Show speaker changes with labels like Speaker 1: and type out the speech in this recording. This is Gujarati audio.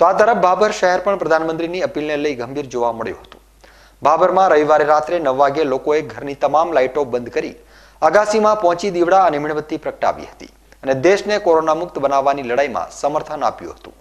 Speaker 1: તો આ તરફ બાબર શહેર પણ પ્રધાનમંત્રીની અપીલને લઈ ગંભીર જોવા મળ્યું હતું બાબરમાં રવિવારે રાત્રે નવ વાગે લોકોએ ઘરની તમામ લાઇટો બંધ કરી અગાસીમાં પહોંચી દીવડા અને મીણબત્તી પ્રગટાવી હતી અને દેશને કોરોના મુક્ત બનાવવાની લડાઈમાં સમર્થન આપ્યું હતું